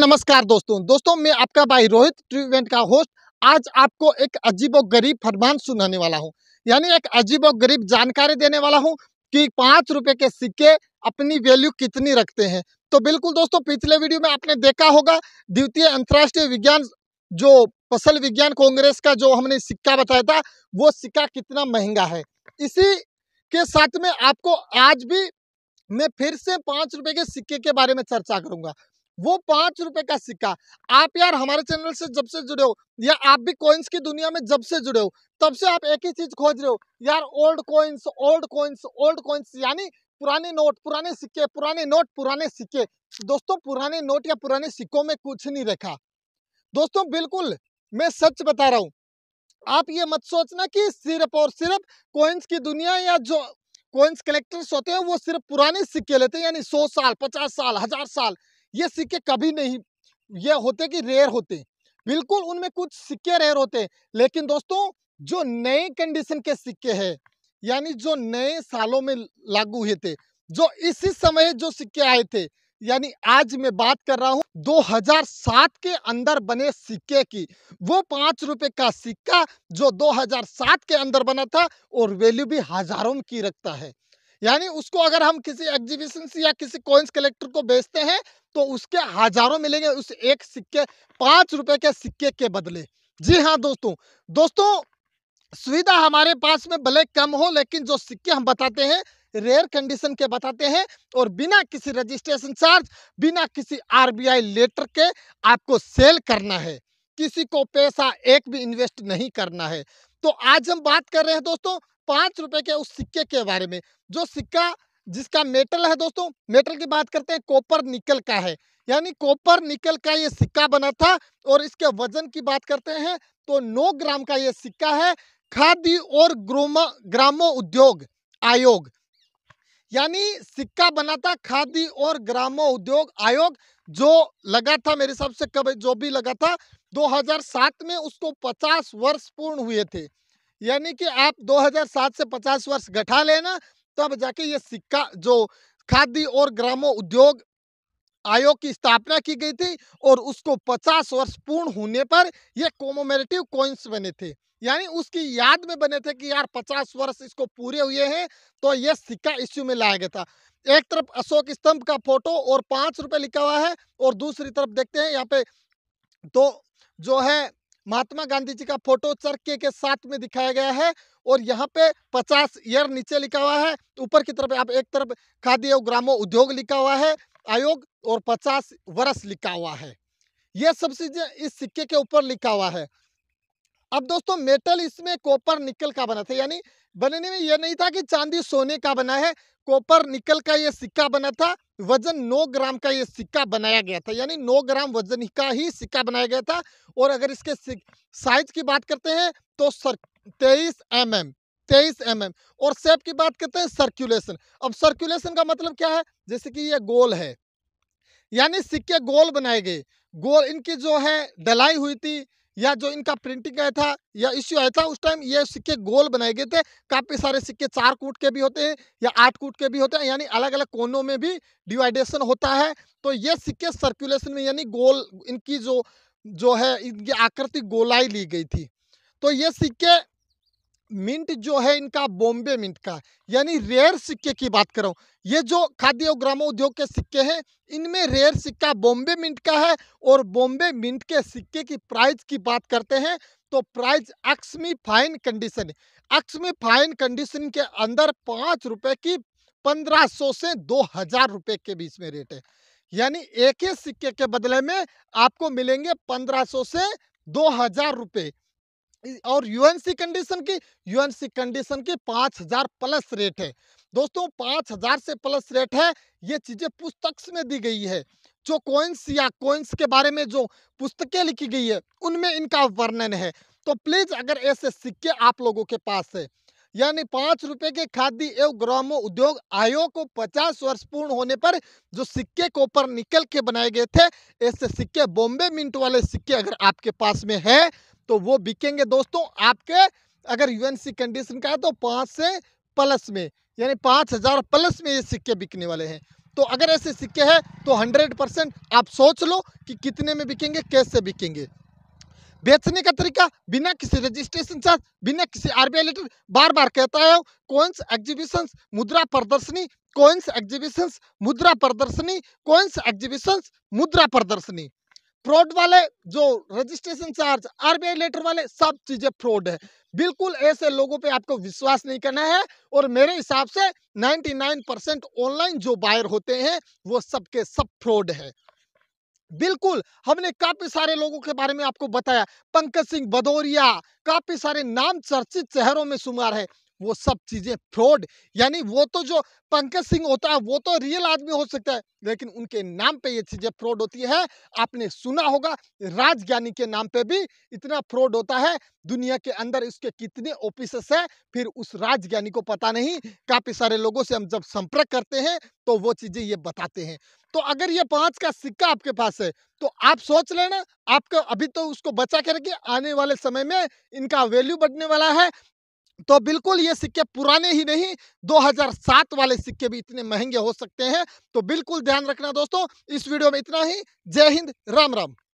नमस्कार दोस्तों दोस्तों मैं आपका भाई रोहित ट्रीवेंट का होस्ट आज आपको एक और गरीब फरमान सुनाने वाला हूँ यानी एक और गरीब जानकारी देने वाला हूँ कि पाँच रुपये के सिक्के अपनी वैल्यू कितनी रखते हैं तो बिल्कुल दोस्तों पिछले वीडियो में आपने देखा होगा द्वितीय अंतर्राष्ट्रीय विज्ञान जो फसल विज्ञान कांग्रेस का जो हमने सिक्का बताया था वो सिक्का कितना महंगा है इसी के साथ में आपको आज भी मैं फिर से पाँच रुपये के सिक्के के बारे में चर्चा करूंगा वो पांच रुपए का सिक्का आप यार हमारे चैनल से जब से जुड़े हो या आप भी कॉइन्स की दुनिया में जब से जुड़े हो तब से आप एक ही चीज खोज रहे हो यार old coins old coins old coins यानी पुराने नोट पुराने सिक्के पुराने नोट पुराने सिक्के दोस्तों पुराने नोट या पुराने सिक्कों में कुछ नहीं रखा दोस्तों बिल्कुल मैं सच बता रहा हूँ आप ये मत सोचना कि सिर्फ और सिर्फ कॉइन्स की दुनिया या जो कॉइन्स कलेक्टर्स होते हैं वो सिर्फ पुराने सिक्के लेते हैं यानी सौ साल पचास साल हजार साल ये सिक्के कभी नहीं ये होते कि रेयर होते बिल्कुल उनमें कुछ सिक्के रेयर होते लेकिन दोस्तों जो नए कंडीशन के सिक्के हैं यानी जो नए सालों में लागू हुए थे जो इसी समय जो सिक्के आए थे यानी आज मैं बात कर रहा हूँ 2007 के अंदर बने सिक्के की वो पांच रुपए का सिक्का जो 2007 के अंदर बना था और वैल्यू भी हजारों की रखता है यानी उसको अगर हम किसी एग्जीबिशन या किसी कॉइन्स कलेक्टर को बेचते हैं तो उसके हजारों मिलेंगे उस एक सिक्के पांच रुपए के सिक्के के बदले जी हाँ दोस्तों दोस्तों सुविधा हमारे पास में भले कम हो लेकिन जो सिक्के हम बताते हैं रेयर कंडीशन के बताते हैं और बिना किसी रजिस्ट्रेशन चार्ज बिना किसी आरबीआई लेटर के आपको सेल करना है किसी को पैसा एक भी इन्वेस्ट नहीं करना है तो आज हम बात कर रहे हैं दोस्तों पांच रुपए के उस सिक्के के बारे में जो सिक्का जिसका मेटल है दोस्तों मेटल की बात करते हैं कॉपर निकल का है यानी कॉपर निकल का ये सिक्का बना था और इसके वजन की बात करते हैं तो 9 ग्राम का ये सिक्का है खादी और ग्रोमा ग्रामो उद्योग आयोग यानी सिक्का बना था खादी और ग्रामो उद्योग आयोग जो लगा था मेरे हिसाब से कब जो भी लगा था 2007 में उसको 50 वर्ष पूर्ण हुए थे यानी कि आप 2007 से 50 वर्ष गठा लेना तब तो जाके ये सिक्का जो खाद्य और ग्रामो उद्योग आयोग की स्थापना की गई थी और उसको 50 वर्ष पूर्ण होने पर ये कोमोमेरेटिव कोइंस बने थे यानी उसकी याद में बने थे कि यार 50 वर्ष इसको पूरे हुए हैं तो ये सिक्का इश्यू में लाया गया था एक तरफ अशोक स्तंभ का फोटो और पांच रुपए लिखा हुआ है और दूसरी तरफ देखते हैं यहाँ पे तो जो है महात्मा गांधी जी का फोटो चरके के साथ में दिखाया गया है और यहाँ पे पचास ईयर नीचे लिखा हुआ है तो ऊपर की तरफ आप एक तरफ खादी और ग्रामो उद्योग लिखा हुआ है आयोग और पचास वर्ष लिखा हुआ है ये सब चीजें इस सिक्के के ऊपर लिखा हुआ है अब दोस्तों मेटल इसमें कॉपर निकल का बना था यानी बनने में यह नहीं था कि चांदी सोने का बना है कॉपर निकल का यह सिक्का बना था वजन 9 ग्राम का यह सिक्का बनाया गया था यानी 9 ग्राम वजन का ही सिक्का बनाया गया था और अगर इसके साइज की बात करते हैं तो सर तेईस एम एम तेईस एम एम और सेप की बात करते हैं सर्कुलेशन अब सर्कुलेशन का मतलब क्या है जैसे कि ये गोल है यानी सिक्के गोल बनाए गए गोल इनकी जो है डलाई हुई थी या जो इनका प्रिंटिंग आया था या इश्यू आया था उस टाइम ये सिक्के गोल बनाए गए थे काफ़ी सारे सिक्के चार कूट के भी होते हैं या आठ कूट के भी होते हैं यानी अलग अलग कोनों में भी डिवाइडेशन होता है तो ये सिक्के सर्कुलेशन में यानी गोल इनकी जो जो है इनकी आकृति गोलाई ली गई थी तो ये सिक्के मिंट जो है इनका बॉम्बे मिंट का यानी रेयर सिक्के की बात करूँ ये जो खाद्य और ग्रामो उद्योग के सिक्के हैं इनमें रेयर सिक्का बॉम्बे मिंट का है और बॉम्बे मिंट के सिक्के की प्राइस की बात करते हैं तो प्राइस अक्समी फाइन कंडीशन अक्समी फाइन कंडीशन के अंदर पाँच रुपये की पंद्रह सौ से दो हजार रुपये के बीच में रेट है यानी एक ही सिक्के के बदले में आपको मिलेंगे पंद्रह सौ से दो हजार रुपये और यूएनसी कंडीशन की यूएनसी कंडीशन की पाँच हजार प्लस रेट है दोस्तों पाँच हजार से प्लस रेट है ये चीज़ें पुस्तक में दी गई है जो कोइंस या कोइंस के बारे में जो पुस्तकें लिखी गई है उनमें इनका वर्णन है तो प्लीज़ अगर ऐसे सिक्के आप लोगों के पास है यानी पाँच रुपए के खाद्य एवं ग्रामो उद्योग आयोग को पचास वर्ष पूर्ण होने पर जो सिक्के कोपर निकल के बनाए गए थे ऐसे सिक्के बॉम्बे मिंट वाले सिक्के अगर आपके पास में है तो वो बिकेंगे दोस्तों आपके अगर यूएनसी कंडीशन का है तो पाँच से प्लस में यानी पाँच हज़ार प्लस में ये सिक्के बिकने वाले हैं तो अगर ऐसे सिक्के हैं तो हंड्रेड परसेंट आप सोच लो कि कितने में बिकेंगे कैसे बिकेंगे बेचने का तरीका बिना किसी रजिस्ट्रेशन चार्ज बिना किसी आर बी बार बार कहता है कॉइन्स एग्जीबिशन मुद्रा प्रदर्शनी कॉइन्स एग्जीबिशन मुद्रा प्रदर्शनी कॉइन्स एग्जीबिशन मुद्रा प्रदर्शनी फ्रॉड वाले जो रजिस्ट्रेशन चार्ज आरबीआई लेटर वाले सब चीजें फ्रॉड है बिल्कुल ऐसे लोगों पे आपको विश्वास नहीं करना है और मेरे हिसाब से 99 ऑनलाइन जो बायर होते हैं वो सबके सब फ्रॉड है बिल्कुल हमने काफी सारे लोगों के बारे में आपको बताया पंकज सिंह बदोरिया काफी सारे नाम चर्चित शहरों में शुमार है वो सब चीज़ें फ्रॉड यानी वो तो जो पंकज सिंह होता है वो तो रियल आदमी हो सकता है लेकिन उनके नाम पे ये चीज़ें फ्रॉड होती है आपने सुना होगा राज ज्ञानी के नाम पे भी इतना फ्रॉड होता है दुनिया के अंदर इसके कितने ऑफिस है फिर उस राज ज्ञानी को पता नहीं काफ़ी सारे लोगों से हम जब संपर्क करते हैं तो वो चीज़ें ये बताते हैं तो अगर ये पाँच का सिक्का आपके पास है तो आप सोच लेना आपका अभी तो उसको बचा के रखिए आने वाले समय में इनका वैल्यू बढ़ने वाला है तो बिल्कुल ये सिक्के पुराने ही नहीं 2007 वाले सिक्के भी इतने महंगे हो सकते हैं तो बिल्कुल ध्यान रखना दोस्तों इस वीडियो में इतना ही जय हिंद राम राम